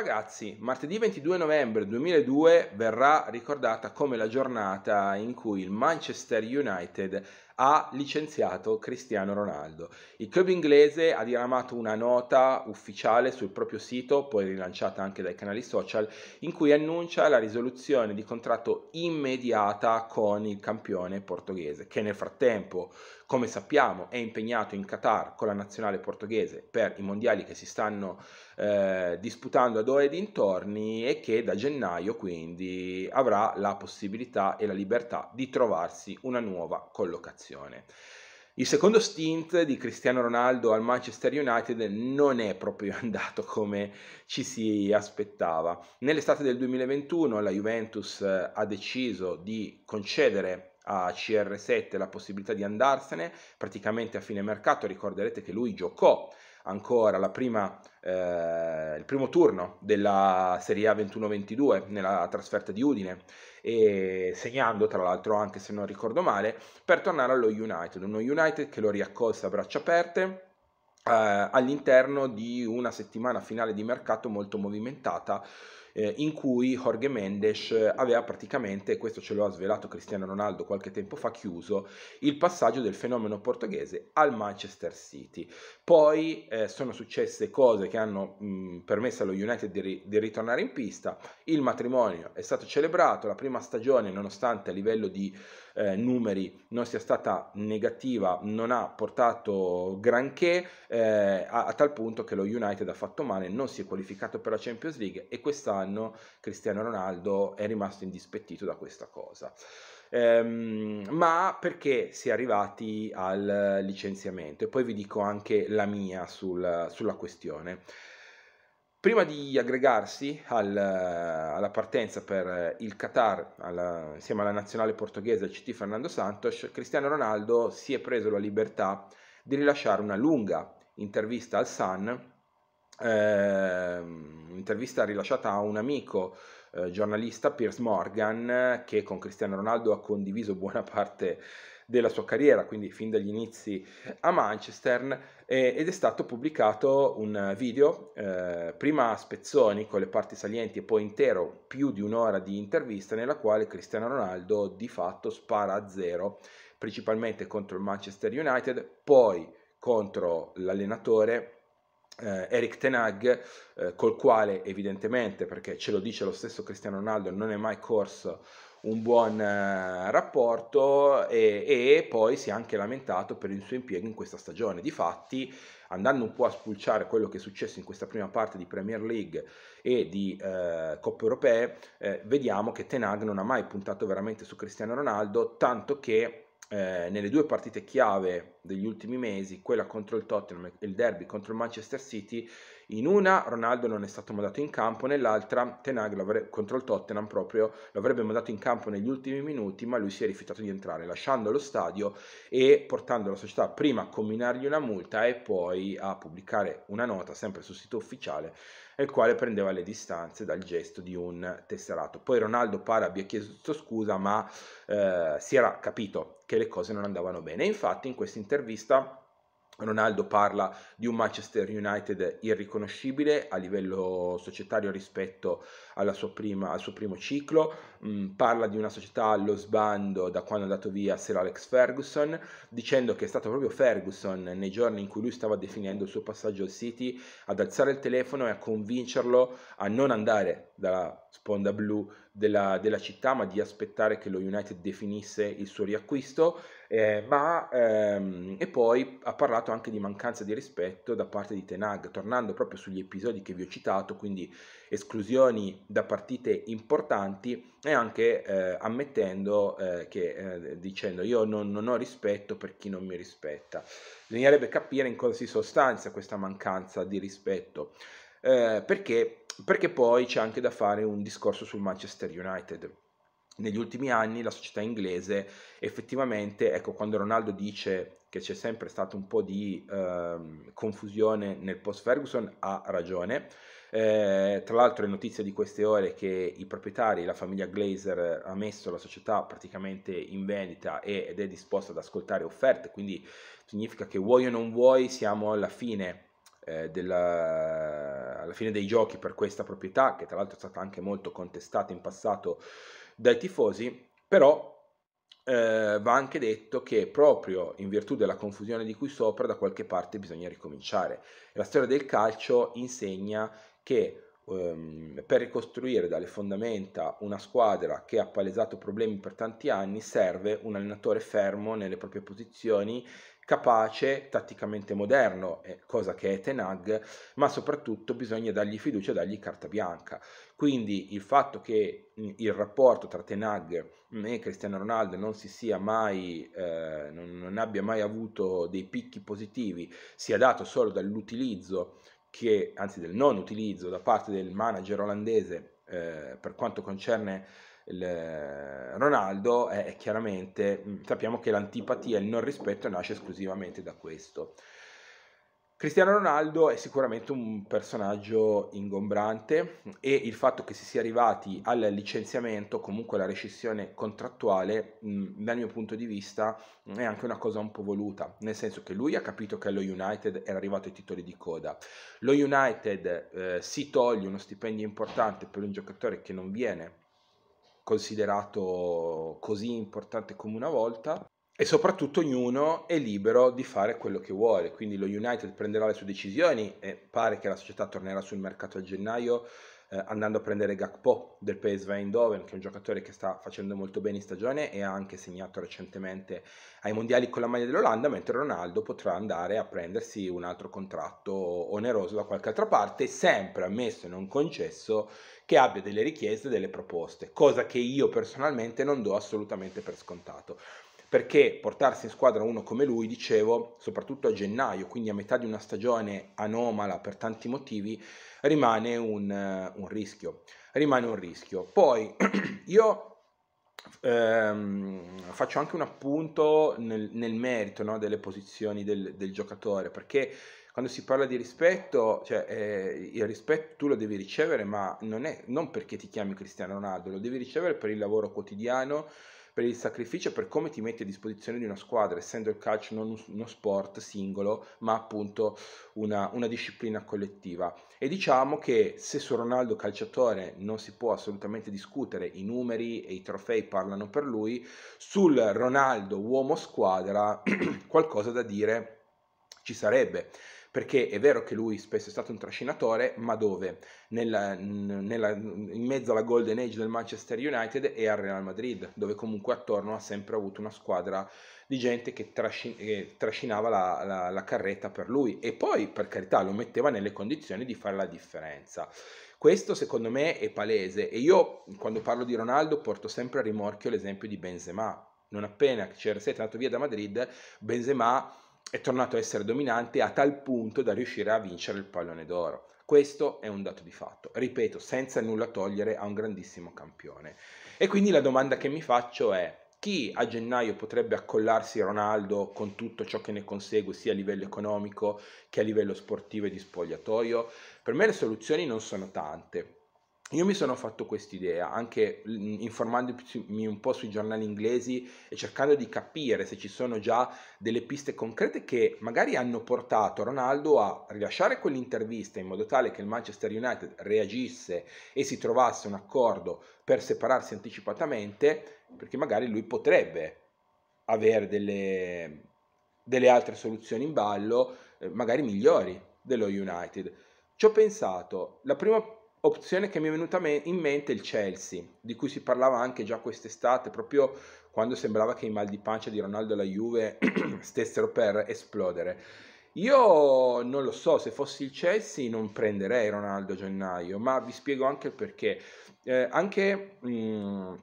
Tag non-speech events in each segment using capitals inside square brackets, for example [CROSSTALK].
ragazzi, martedì 22 novembre 2002 verrà ricordata come la giornata in cui il Manchester United ha licenziato Cristiano Ronaldo. Il club inglese ha diramato una nota ufficiale sul proprio sito, poi rilanciata anche dai canali social, in cui annuncia la risoluzione di contratto immediata con il campione portoghese, che nel frattempo, come sappiamo, è impegnato in Qatar con la nazionale portoghese per i mondiali che si stanno eh, disputando ad ore dintorni e che da gennaio quindi avrà la possibilità e la libertà di trovarsi una nuova collocazione situazione. Il secondo stint di Cristiano Ronaldo al Manchester United non è proprio [LAUGHS] andato come ci si aspettava. Nell'estate del 2021 la Juventus eh, ha deciso di concedere a CR7 la possibilità di andarsene praticamente a fine mercato. Ricorderete che lui giocò ancora prima, eh, il primo turno della Serie A 21-22 nella trasferta di Udine e segnando tra l'altro anche se non ricordo male per tornare allo United, uno United che lo riaccolse a braccia aperte eh, all'interno di una settimana finale di mercato molto movimentata eh, in cui Jorge Mendes eh, aveva praticamente, questo ce lo ha svelato Cristiano Ronaldo qualche tempo fa, chiuso il passaggio del fenomeno portoghese al Manchester City. Poi eh, sono successe cose che hanno mh, mm, permesso allo United di, ri- di ritornare in pista, il matrimonio è stato celebrato, la prima stagione nonostante a livello di eh, numeri non sia stata negativa, non ha portato granché, eh, a, a, tal punto che lo United ha fatto male, non si è qualificato per la Champions League e quest'anno Cristiano Ronaldo è rimasto indispettito da questa cosa. Ehm, ma perché si è arrivati al licenziamento? E poi vi dico anche la mia sul, sulla questione. Prima di aggregarsi al, alla partenza per eh, il Qatar alla, insieme alla nazionale portoghese al CT Fernando Santos, Cristiano Ronaldo si è preso la libertà di rilasciare una lunga intervista al Sun, eh, intervista rilasciata a un amico eh, giornalista, Piers Morgan, che con Cristiano Ronaldo ha condiviso buona parte della sua carriera, quindi fin dagli inizi a Manchester, ed è stato pubblicato un video, eh, prima a spezzoni con le parti salienti e poi intero, più di un'ora di intervista, nella quale Cristiano Ronaldo di fatto spara a zero, principalmente contro il Manchester United, poi contro l'allenatore eh, Eric Tenag, eh, col quale evidentemente, perché ce lo dice lo stesso Cristiano Ronaldo, non è mai corso un buon eh, rapporto e, e, poi si è anche lamentato per il suo impiego in questa stagione. Difatti, andando un po' a spulciare quello che è successo in questa prima parte di Premier League e di eh, Coppe Europee, eh, vediamo che Tenag non ha mai puntato veramente su Cristiano Ronaldo, tanto che eh, nelle due partite chiave degli ultimi mesi, quella contro il Tottenham e il derby contro il Manchester City, in una Ronaldo non è stato mandato in campo, nell'altra Tenag contro il Tottenham proprio lo avrebbe mandato in campo negli ultimi minuti, ma lui si è rifiutato di entrare, lasciando lo stadio e portando la società prima a combinargli una multa e poi a pubblicare una nota sempre sul sito ufficiale nel quale prendeva le distanze dal gesto di un tesserato. Poi Ronaldo pare abbia chiesto scusa, ma eh, si era capito che le cose non andavano bene. infatti in questa intervista Ronaldo parla di un Manchester United irriconoscibile a livello societario rispetto prima, al suo primo ciclo, mm, parla di una società allo sbando da quando è andato via Sir Alex Ferguson, dicendo che è stato proprio Ferguson nei giorni in cui lui stava definendo il suo passaggio al City ad alzare il telefono e a convincerlo a non andare dalla sponda blu della, della città, ma di aspettare che lo United definisse il suo riacquisto eh, ma ehm, e poi ha parlato anche di mancanza di rispetto da parte di Tenag, tornando proprio sugli episodi che vi ho citato, quindi esclusioni da partite importanti e anche eh, ammettendo eh, che eh, dicendo io non, non ho rispetto per chi non mi rispetta. Bisognerebbe capire in cosa si sostanza questa mancanza di rispetto. Eh, perché? perché poi c'è anche da fare un discorso sul Manchester United negli ultimi anni la società inglese effettivamente, ecco quando Ronaldo dice che c'è sempre stato un po' di eh, confusione nel post Ferguson, ha ragione. Eh, tra l'altro è notizia di queste ore che i proprietari, la famiglia Glazer, ha messo la società praticamente in vendita ed è disposta ad ascoltare offerte, quindi significa che vuoi o non vuoi siamo alla fine eh, della, alla fine dei giochi per questa proprietà, che tra l'altro è stata anche molto contestata in passato dai tifosi, però eh, va anche detto che proprio in virtù della confusione di cui sopra da qualche parte bisogna ricominciare. La storia del calcio insegna che ehm, per ricostruire dalle fondamenta una squadra che ha palesato problemi per tanti anni serve un allenatore fermo nelle proprie posizioni capace, tatticamente moderno, eh, cosa che è Tenag, ma soprattutto bisogna dargli fiducia, dargli carta bianca. Quindi il fatto che mm, il rapporto tra Tenag mm, e Cristiano Ronaldo non si sia mai, eh, non, non abbia mai avuto dei picchi positivi, sia dato solo dall'utilizzo che, anzi del non utilizzo da parte del manager olandese eh, per quanto concerne il eh, Ronaldo è chiaramente, mm, sappiamo che l'antipatia e il non rispetto nasce esclusivamente da questo. Cristiano Ronaldo è sicuramente un personaggio ingombrante e il fatto che si sia arrivati al licenziamento, comunque alla rescissione contrattuale, mm, dal mio punto di vista mm, è anche una cosa un po' voluta, nel senso che lui ha capito che allo United era arrivato ai titoli di coda. Lo United eh, si toglie uno stipendio importante per un giocatore che non viene considerato così importante come una volta e soprattutto ognuno è libero di fare quello che vuole, quindi lo United prenderà le sue decisioni e pare che la società tornerà sul mercato a gennaio eh, andando a prendere Gakpo del PSV Eindhoven, che è un giocatore che sta facendo molto bene in stagione e ha anche segnato recentemente ai mondiali con la maglia dell'Olanda, mentre Ronaldo potrà andare a prendersi un altro contratto oneroso da qualche altra parte, sempre ammesso e non concesso che abbia delle richieste, e delle proposte, cosa che io personalmente non do assolutamente per scontato perché portarsi in squadra uno come lui, dicevo, soprattutto a gennaio, quindi a metà di una stagione anomala per tanti motivi, rimane un, un rischio. Rimane un rischio. Poi [CLEARS THROAT] io ehm, faccio anche un appunto nel, nel merito no, delle posizioni del, del, giocatore, perché quando si parla di rispetto, cioè, eh, il rispetto tu lo devi ricevere, ma non, è, non perché ti chiami Cristiano Ronaldo, lo devi ricevere per il lavoro quotidiano per il sacrificio e per come ti metti a disposizione di una squadra, essendo il calcio non uno sport singolo, ma appunto una, una disciplina collettiva. E diciamo che se su Ronaldo calciatore non si può assolutamente discutere, i numeri e i trofei parlano per lui, sul Ronaldo uomo squadra [CLEARS THROAT] qualcosa da dire ci sarebbe perché è vero che lui spesso è stato un trascinatore, ma dove? Nella, nella, in mezzo alla Golden Age del Manchester United e al Real Madrid, dove comunque attorno ha sempre avuto una squadra di gente che, trascin- che trascinava la, la, la carretta per lui e poi, per carità, lo metteva nelle condizioni di fare la differenza. Questo secondo me è palese e io quando parlo di Ronaldo porto sempre a rimorchio l'esempio di Benzema. Non appena CR7 è andato via da Madrid, Benzema è tornato a essere dominante a tal punto da riuscire a vincere il pallone d'oro. Questo è un dato di fatto, ripeto, senza nulla togliere a un grandissimo campione. E quindi la domanda che mi faccio è, chi a gennaio potrebbe accollarsi Ronaldo con tutto ciò che ne consegue sia a livello economico che a livello sportivo e di spogliatoio? Per me le soluzioni non sono tante. Io mi sono fatto quest'idea, anche mhmm, informandomi un po' sui giornali inglesi e cercando di capire se ci sono già delle piste concrete che magari hanno portato Ronaldo a rilasciare quell'intervista in modo tale che il Manchester United reagisse e si trovasse un accordo per separarsi anticipatamente, perché magari lui potrebbe avere delle, delle altre soluzioni in ballo, eh, magari migliori dello United. Ci ho pensato, la prima opzione che mi è venuta in mente è il Chelsea, di cui si parlava anche già quest'estate, proprio quando sembrava che i mal di pancia di Ronaldo e la Juve [CLEARS THROAT] stessero per esplodere. Io non lo so, se fossi il Chelsea non prenderei Ronaldo a gennaio, ma vi spiego anche il perché. Eh, anche... Mh, mm,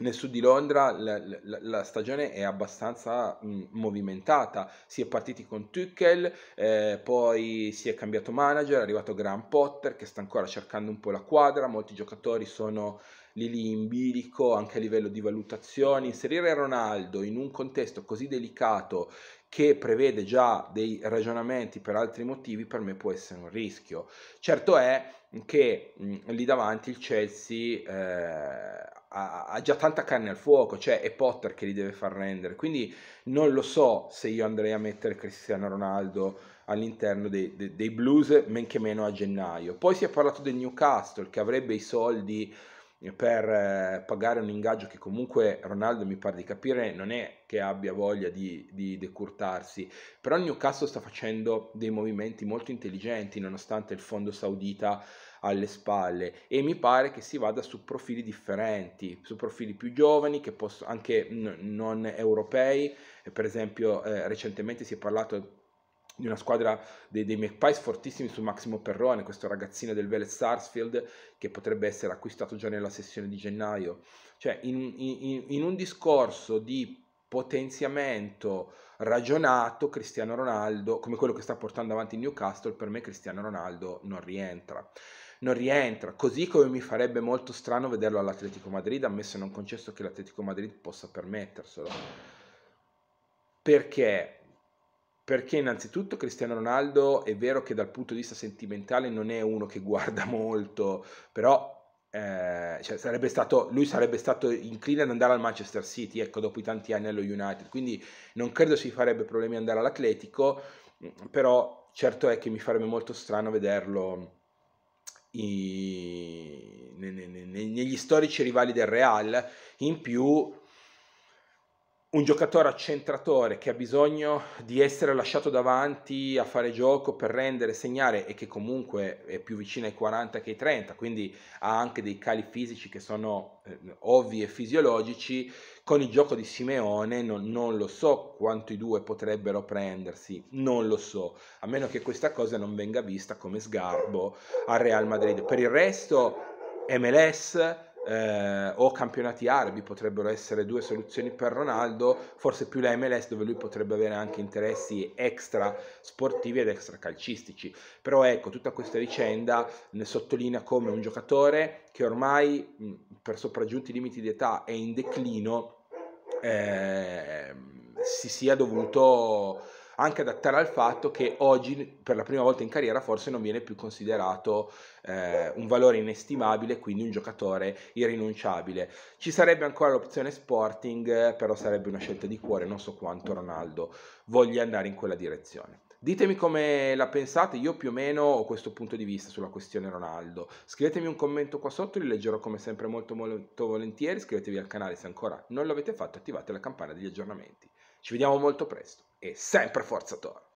nel sud di Londra la, la, la stagione è abbastanza mh, movimentata, si è partiti con Tuchel, eh, poi si è cambiato manager, è arrivato Graham Potter che sta ancora cercando un po' la quadra, molti giocatori sono lì lì in bilico anche a livello di valutazioni, inserire Ronaldo in un contesto così delicato che prevede già dei ragionamenti per altri motivi per me può essere un rischio. Certo è che mh, lì davanti il Chelsea eh, ha, già tanta carne al fuoco, cioè è Potter che li deve far rendere, quindi non lo so se io andrei a mettere Cristiano Ronaldo all'interno dei, dei, dei Blues, men che meno a gennaio. Poi si è parlato del Newcastle che avrebbe i soldi per eh, pagare un ingaggio che comunque Ronaldo mi pare di capire non è che abbia voglia di, di decurtarsi però il Newcastle sta facendo dei movimenti molto intelligenti nonostante il fondo saudita alle spalle e mi pare che si vada su profili differenti, su profili più giovani, che posso, anche non europei, per esempio eh, recentemente si è parlato di una squadra dei, dei Magpies fortissimi su Massimo Perrone, questo ragazzino del Vélez Sarsfield che potrebbe essere acquistato già nella sessione di gennaio. Cioè, in, in, in un discorso di potenziamento ragionato, Cristiano Ronaldo, come quello che sta portando avanti il Newcastle, per me Cristiano Ronaldo non rientra non rientra, così come mi farebbe molto strano vederlo all'Atletico Madrid, ammesso e non concesso che l'Atletico Madrid possa permetterselo. Perché? Perché innanzitutto Cristiano Ronaldo è vero che dal punto di vista sentimentale non è uno che guarda [LAUGHS] molto, però eh, cioè sarebbe stato, lui sarebbe stato incline ad andare al Manchester City, ecco, dopo tanti anni allo United, quindi non credo si farebbe problemi andare all'Atletico, però certo è che mi farebbe molto strano vederlo i, negli storici rivali del Real, in più un giocatore accentratore che ha bisogno di essere lasciato davanti a fare gioco per rendere, segnare e che comunque è più vicino ai 40 che ai 30, quindi ha anche dei cali fisici che sono eh, ovvi e fisiologici, con il gioco di Simeone non, non, lo so quanto i due potrebbero prendersi, non lo so, a meno che questa cosa non venga vista come sgarbo al Real Madrid. Per il resto MLS eh, o campionati arabi potrebbero essere due soluzioni per Ronaldo, forse più la MLS dove lui potrebbe avere anche interessi extra sportivi ed extra calcistici. Però ecco, tutta questa vicenda ne sottolinea come un giocatore che ormai mh, mm, per sopraggiunti limiti di età è in declino eh, si sia dovuto anche adattare al fatto che oggi per la prima volta in carriera forse non viene più considerato eh, un valore inestimabile, quindi un giocatore irrinunciabile. Ci sarebbe ancora l'opzione Sporting, però sarebbe una scelta di cuore, non so quanto Ronaldo voglia andare in quella direzione. Ditemi come la pensate, io più o meno ho questo punto di vista sulla questione Ronaldo. Scrivetemi un commento qua sotto, li leggerò come sempre molto molto volentieri, iscrivetevi al canale se ancora non l'avete fatto, attivate la campana degli aggiornamenti. Ci vediamo molto presto e sempre Forza Toro.